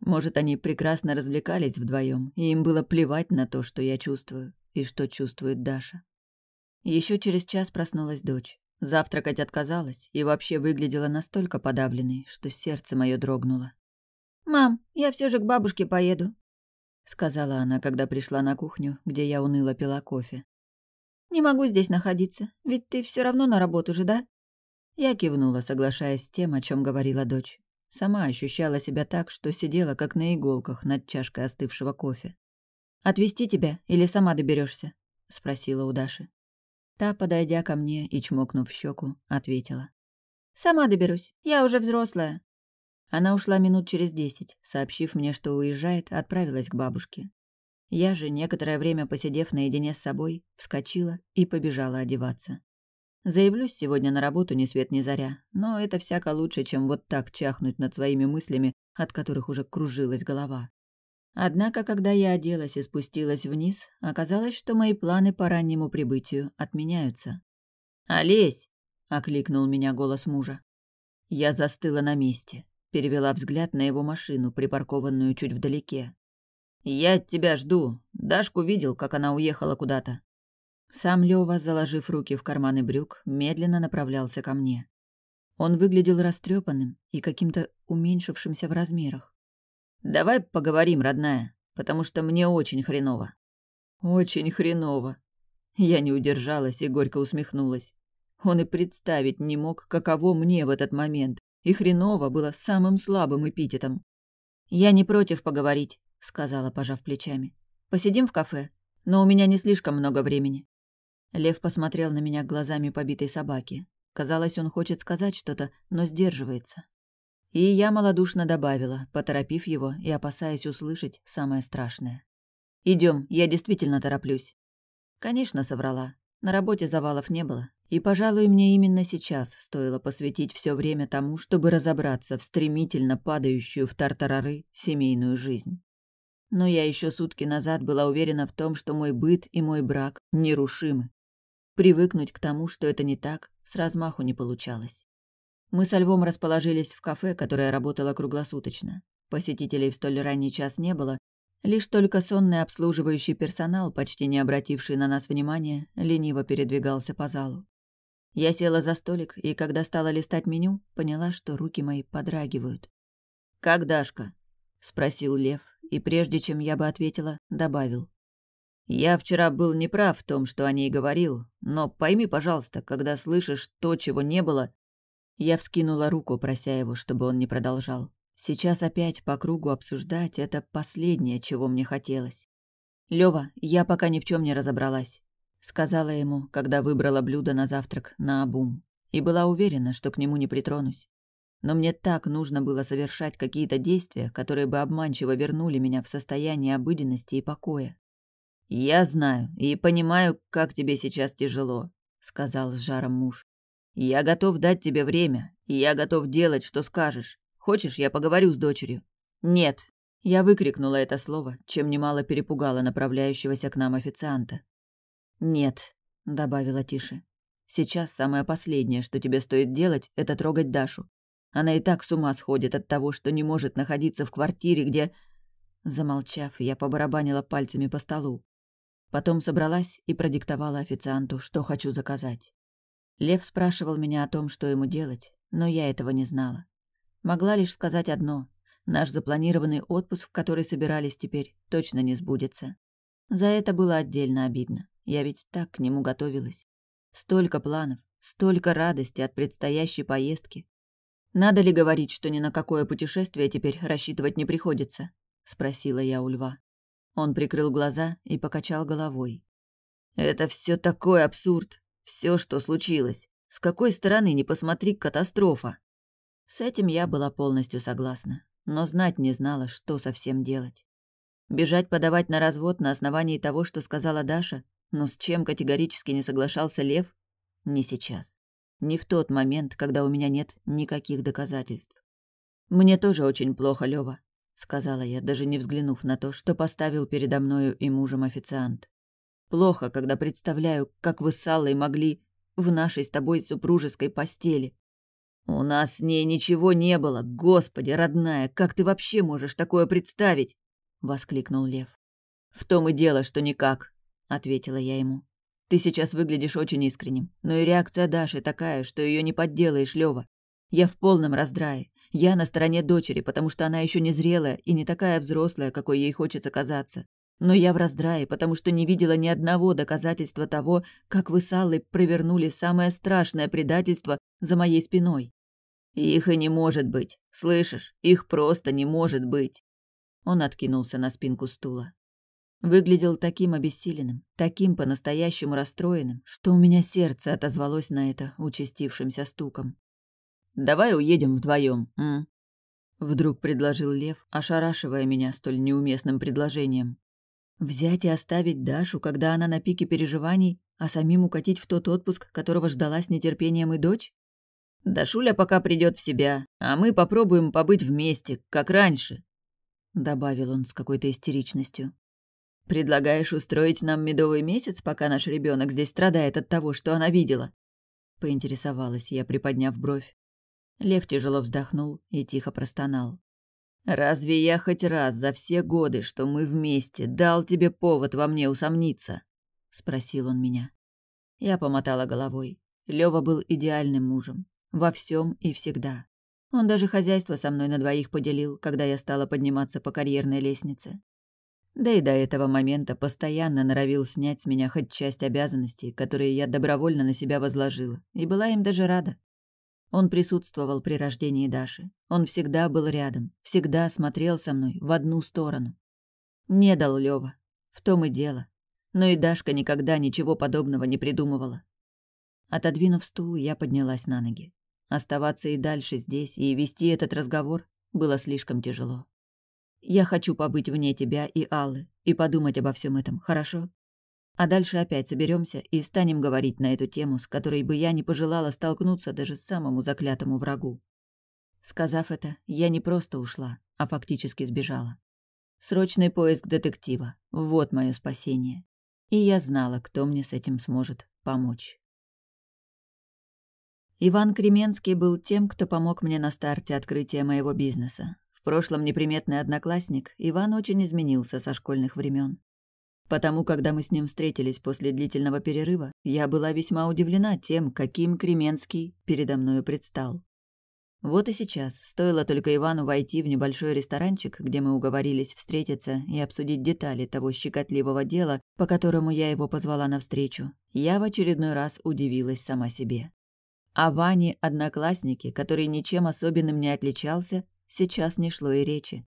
Может, они прекрасно развлекались вдвоем, и им было плевать на то, что я чувствую, и что чувствует Даша. Еще через час проснулась дочь. Завтракать отказалась и вообще выглядела настолько подавленной, что сердце мое дрогнуло. «Мам, я все же к бабушке поеду. — сказала она, когда пришла на кухню, где я уныло пила кофе. «Не могу здесь находиться, ведь ты все равно на работу же, да?» Я кивнула, соглашаясь с тем, о чем говорила дочь. Сама ощущала себя так, что сидела как на иголках над чашкой остывшего кофе. «Отвезти тебя или сама доберешься? спросила у Даши. Та, подойдя ко мне и чмокнув щеку, ответила. «Сама доберусь, я уже взрослая». Она ушла минут через десять, сообщив мне, что уезжает, отправилась к бабушке. Я же, некоторое время посидев наедине с собой, вскочила и побежала одеваться. Заявлюсь сегодня на работу ни свет ни заря, но это всяко лучше, чем вот так чахнуть над своими мыслями, от которых уже кружилась голова. Однако, когда я оделась и спустилась вниз, оказалось, что мои планы по раннему прибытию отменяются. «Олесь!» — окликнул меня голос мужа. Я застыла на месте. Перевела взгляд на его машину, припаркованную чуть вдалеке. «Я тебя жду. Дашку видел, как она уехала куда-то». Сам Лёва, заложив руки в карманы брюк, медленно направлялся ко мне. Он выглядел растрепанным и каким-то уменьшившимся в размерах. «Давай поговорим, родная, потому что мне очень хреново». «Очень хреново». Я не удержалась и горько усмехнулась. Он и представить не мог, каково мне в этот момент, и хреново было самым слабым эпитетом. «Я не против поговорить», — сказала, пожав плечами. «Посидим в кафе, но у меня не слишком много времени». Лев посмотрел на меня глазами побитой собаки. Казалось, он хочет сказать что-то, но сдерживается. И я малодушно добавила, поторопив его и опасаясь услышать самое страшное. «Идем, я действительно тороплюсь». Конечно, соврала. На работе завалов не было, и, пожалуй, мне именно сейчас стоило посвятить все время тому, чтобы разобраться в стремительно падающую в тартарары семейную жизнь. Но я еще сутки назад была уверена в том, что мой быт и мой брак нерушимы. Привыкнуть к тому, что это не так, с размаху не получалось. Мы со Львом расположились в кафе, которое работало круглосуточно. Посетителей в столь ранний час не было, лишь только сонный обслуживающий персонал, почти не обративший на нас внимания, лениво передвигался по залу. Я села за столик и, когда стала листать меню, поняла, что руки мои подрагивают. «Как Дашка?» — спросил Лев, и прежде чем я бы ответила, добавил. «Я вчера был неправ в том, что о ней говорил, но пойми, пожалуйста, когда слышишь то, чего не было...» Я вскинула руку, прося его, чтобы он не продолжал. Сейчас опять по кругу обсуждать — это последнее, чего мне хотелось. Лева, я пока ни в чем не разобралась сказала ему, когда выбрала блюдо на завтрак на обум, и была уверена, что к нему не притронусь. Но мне так нужно было совершать какие-то действия, которые бы обманчиво вернули меня в состояние обыденности и покоя. «Я знаю и понимаю, как тебе сейчас тяжело», — сказал с жаром муж. «Я готов дать тебе время, и я готов делать, что скажешь. Хочешь, я поговорю с дочерью?» «Нет!» Я выкрикнула это слово, чем немало перепугала направляющегося к нам официанта. «Нет», — добавила тише. «Сейчас самое последнее, что тебе стоит делать, это трогать Дашу. Она и так с ума сходит от того, что не может находиться в квартире, где...» Замолчав, я побарабанила пальцами по столу. Потом собралась и продиктовала официанту, что хочу заказать. Лев спрашивал меня о том, что ему делать, но я этого не знала. Могла лишь сказать одно. Наш запланированный отпуск, в который собирались теперь, точно не сбудется. За это было отдельно обидно. Я ведь так к нему готовилась. Столько планов, столько радости от предстоящей поездки. Надо ли говорить, что ни на какое путешествие теперь рассчитывать не приходится? Спросила я у льва. Он прикрыл глаза и покачал головой. Это все такой абсурд. Все, что случилось. С какой стороны не посмотри, катастрофа. С этим я была полностью согласна, но знать не знала, что совсем делать. Бежать подавать на развод на основании того, что сказала Даша, но с чем категорически не соглашался Лев? Не сейчас. Не в тот момент, когда у меня нет никаких доказательств. «Мне тоже очень плохо, Лева, сказала я, даже не взглянув на то, что поставил передо мною и мужем официант. «Плохо, когда представляю, как вы с Аллой могли в нашей с тобой супружеской постели». «У нас с ней ничего не было, господи, родная, как ты вообще можешь такое представить?» — воскликнул Лев. «В том и дело, что никак. — ответила я ему. «Ты сейчас выглядишь очень искренним, но и реакция Даши такая, что ее не подделаешь, Лева. Я в полном раздрае. Я на стороне дочери, потому что она еще не зрелая и не такая взрослая, какой ей хочется казаться. Но я в раздрае, потому что не видела ни одного доказательства того, как вы с Аллой провернули самое страшное предательство за моей спиной». «Их и не может быть. Слышишь? Их просто не может быть». Он откинулся на спинку стула. Выглядел таким обессиленным, таким по-настоящему расстроенным, что у меня сердце отозвалось на это участившимся стуком. «Давай уедем вдвоем, м?» Вдруг предложил Лев, ошарашивая меня столь неуместным предложением. Взять и оставить Дашу, когда она на пике переживаний, а самим укатить в тот отпуск, которого ждала с нетерпением и дочь? Дашуля пока придет в себя, а мы попробуем побыть вместе, как раньше», — добавил он с какой-то истеричностью. Предлагаешь устроить нам медовый месяц, пока наш ребенок здесь страдает от того, что она видела?» Поинтересовалась я, приподняв бровь. Лев тяжело вздохнул и тихо простонал. «Разве я хоть раз за все годы, что мы вместе, дал тебе повод во мне усомниться?» — спросил он меня. Я помотала головой. Лева был идеальным мужем. Во всем и всегда. Он даже хозяйство со мной на двоих поделил, когда я стала подниматься по карьерной лестнице. Да и до этого момента постоянно норовил снять с меня хоть часть обязанностей, которые я добровольно на себя возложила, и была им даже рада. Он присутствовал при рождении Даши. Он всегда был рядом, всегда смотрел со мной в одну сторону. Не дал Лёва. В том и дело. Но и Дашка никогда ничего подобного не придумывала. Отодвинув стул, я поднялась на ноги. Оставаться и дальше здесь и вести этот разговор было слишком тяжело. Я хочу побыть вне тебя и Аллы и подумать обо всем этом, хорошо? А дальше опять соберемся и станем говорить на эту тему, с которой бы я не пожелала столкнуться даже с самому заклятому врагу. Сказав это, я не просто ушла, а фактически сбежала. Срочный поиск детектива — вот мое спасение. И я знала, кто мне с этим сможет помочь. Иван Кременский был тем, кто помог мне на старте открытия моего бизнеса прошлом неприметный одноклассник, Иван очень изменился со школьных времен. Потому, когда мы с ним встретились после длительного перерыва, я была весьма удивлена тем, каким Кременский передо мною предстал. Вот и сейчас, стоило только Ивану войти в небольшой ресторанчик, где мы уговорились встретиться и обсудить детали того щекотливого дела, по которому я его позвала навстречу, я в очередной раз удивилась сама себе. А Ване однокласснике, который ничем особенным не отличался, сейчас не шло и речи.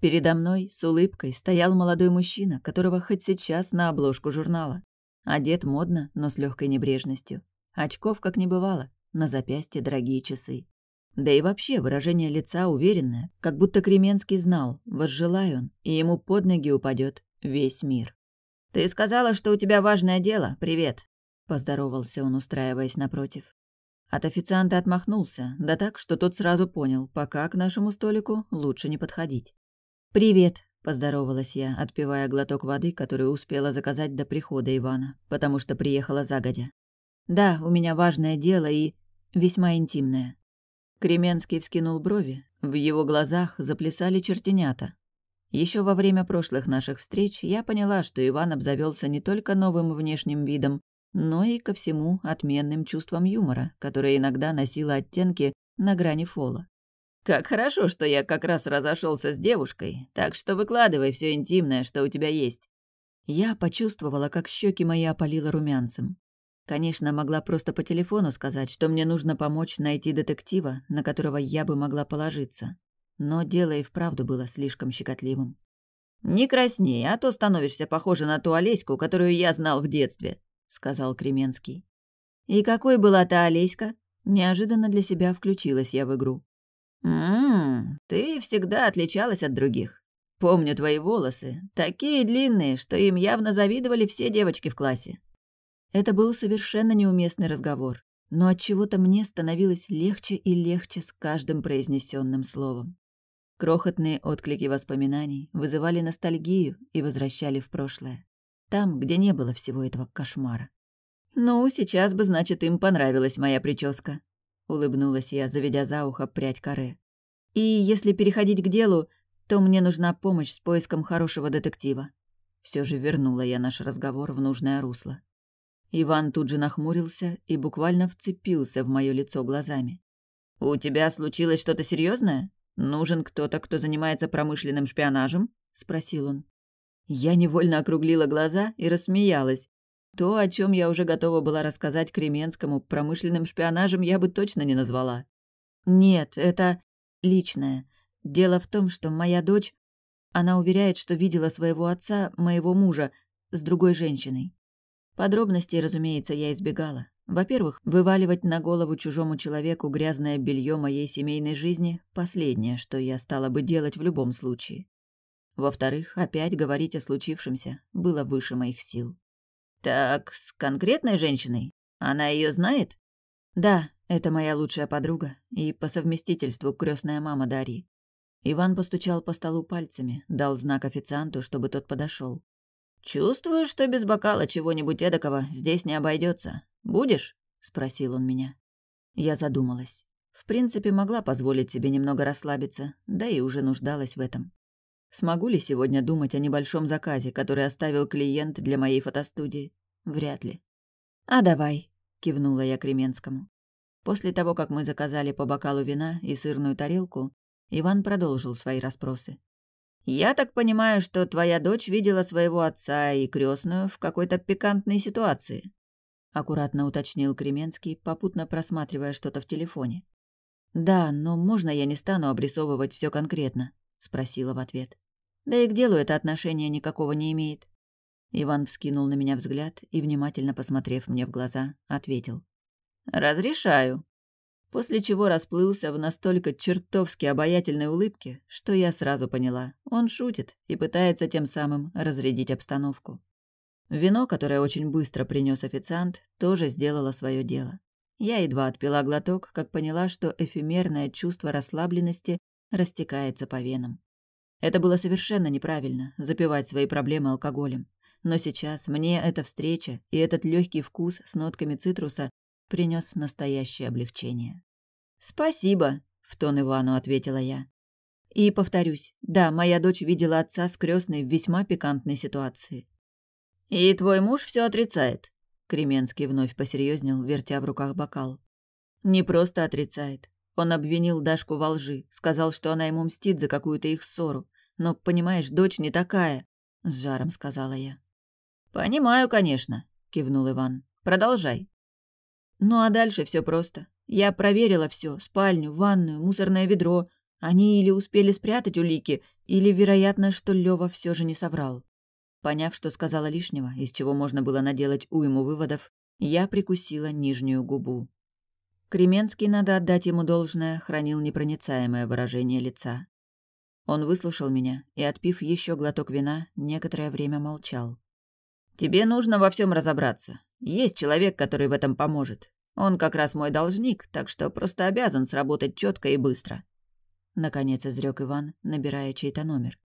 Передо мной с улыбкой стоял молодой мужчина, которого хоть сейчас на обложку журнала. Одет модно, но с легкой небрежностью. Очков как не бывало, на запястье дорогие часы. Да и вообще выражение лица уверенное, как будто Кременский знал, возжелаю он, и ему под ноги упадет весь мир. «Ты сказала, что у тебя важное дело, привет!» Поздоровался он, устраиваясь напротив. От официанта отмахнулся, да так, что тот сразу понял, пока к нашему столику лучше не подходить. «Привет», — поздоровалась я, отпивая глоток воды, которую успела заказать до прихода Ивана, потому что приехала загодя. «Да, у меня важное дело и... весьма интимное». Кременский вскинул брови, в его глазах заплясали чертенята. Еще во время прошлых наших встреч я поняла, что Иван обзавелся не только новым внешним видом, но и ко всему отменным чувством юмора, которое иногда носило оттенки на грани фола. «Как хорошо, что я как раз разошелся с девушкой, так что выкладывай все интимное, что у тебя есть». Я почувствовала, как щеки мои опалило румянцем. Конечно, могла просто по телефону сказать, что мне нужно помочь найти детектива, на которого я бы могла положиться. Но дело и вправду было слишком щекотливым. «Не красней, а то становишься похожа на ту Олеську, которую я знал в детстве», сказал Кременский. «И какой была та Олеська?» Неожиданно для себя включилась я в игру. «М-м, ты всегда отличалась от других. Помню твои волосы, такие длинные, что им явно завидовали все девочки в классе». Это был совершенно неуместный разговор, но от чего-то мне становилось легче и легче с каждым произнесенным словом. Крохотные отклики воспоминаний вызывали ностальгию и возвращали в прошлое там, где не было всего этого кошмара. «Ну, сейчас бы, значит, им понравилась моя прическа», — улыбнулась я, заведя за ухо прядь коры. «И если переходить к делу, то мне нужна помощь с поиском хорошего детектива». Все же вернула я наш разговор в нужное русло. Иван тут же нахмурился и буквально вцепился в мое лицо глазами. «У тебя случилось что-то серьезное? Нужен кто-то, кто занимается промышленным шпионажем?» — спросил он. Я невольно округлила глаза и рассмеялась. То, о чем я уже готова была рассказать Кременскому, промышленным шпионажем я бы точно не назвала. Нет, это личное. Дело в том, что моя дочь... Она уверяет, что видела своего отца, моего мужа, с другой женщиной. Подробностей, разумеется, я избегала. Во-первых, вываливать на голову чужому человеку грязное белье моей семейной жизни – последнее, что я стала бы делать в любом случае. Во-вторых, опять говорить о случившемся было выше моих сил. «Так, с конкретной женщиной? Она ее знает?» «Да, это моя лучшая подруга и по совместительству крестная мама Дарьи». Иван постучал по столу пальцами, дал знак официанту, чтобы тот подошел. «Чувствую, что без бокала чего-нибудь эдакого здесь не обойдется. Будешь?» — спросил он меня. Я задумалась. В принципе, могла позволить себе немного расслабиться, да и уже нуждалась в этом. Смогу ли сегодня думать о небольшом заказе, который оставил клиент для моей фотостудии? Вряд ли. «А давай», — кивнула я Кременскому. После того, как мы заказали по бокалу вина и сырную тарелку, Иван продолжил свои расспросы. «Я так понимаю, что твоя дочь видела своего отца и крестную в какой-то пикантной ситуации», — аккуратно уточнил Кременский, попутно просматривая что-то в телефоне. «Да, но можно я не стану обрисовывать все конкретно?» — спросила в ответ. Да и к делу это отношение никакого не имеет. Иван вскинул на меня взгляд и, внимательно посмотрев мне в глаза, ответил. «Разрешаю». После чего расплылся в настолько чертовски обаятельной улыбке, что я сразу поняла. Он шутит и пытается тем самым разрядить обстановку. Вино, которое очень быстро принес официант, тоже сделало свое дело. Я едва отпила глоток, как поняла, что эфемерное чувство расслабленности растекается по венам. Это было совершенно неправильно – запивать свои проблемы алкоголем. Но сейчас мне эта встреча и этот легкий вкус с нотками цитруса принес настоящее облегчение. «Спасибо», – в тон Ивану ответила я. И повторюсь, да, моя дочь видела отца с крестной в весьма пикантной ситуации. «И твой муж все отрицает», — Кременский вновь посерьезнел, вертя в руках бокал. «Не просто отрицает. Он обвинил Дашку во лжи, сказал, что она ему мстит за какую-то их ссору. Но, понимаешь, дочь не такая», — с жаром сказала я. «Понимаю, конечно», — кивнул Иван. «Продолжай». Ну а дальше все просто. Я проверила все: спальню, ванную, мусорное ведро. Они или успели спрятать улики, или, вероятно, что Лева все же не соврал. Поняв, что сказала лишнего, из чего можно было наделать уйму выводов, я прикусила нижнюю губу. Кременский, надо отдать ему должное, хранил непроницаемое выражение лица. Он выслушал меня и, отпив еще глоток вина, некоторое время молчал. «Тебе нужно во всем разобраться. Есть человек, который в этом поможет. Он как раз мой должник, так что просто обязан сработать четко и быстро». Наконец изрек Иван, набирая чей-то номер.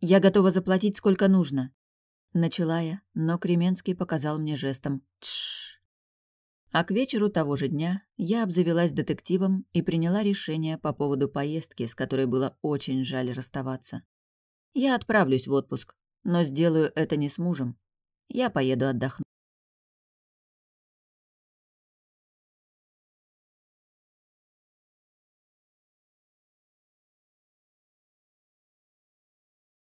«Я готова заплатить сколько нужно». Начала я, но Кременский показал мне жестом «Тш». А к вечеру того же дня я обзавелась детективом и приняла решение по поводу поездки, с которой было очень жаль расставаться. Я отправлюсь в отпуск, но сделаю это не с мужем. Я поеду отдохнуть.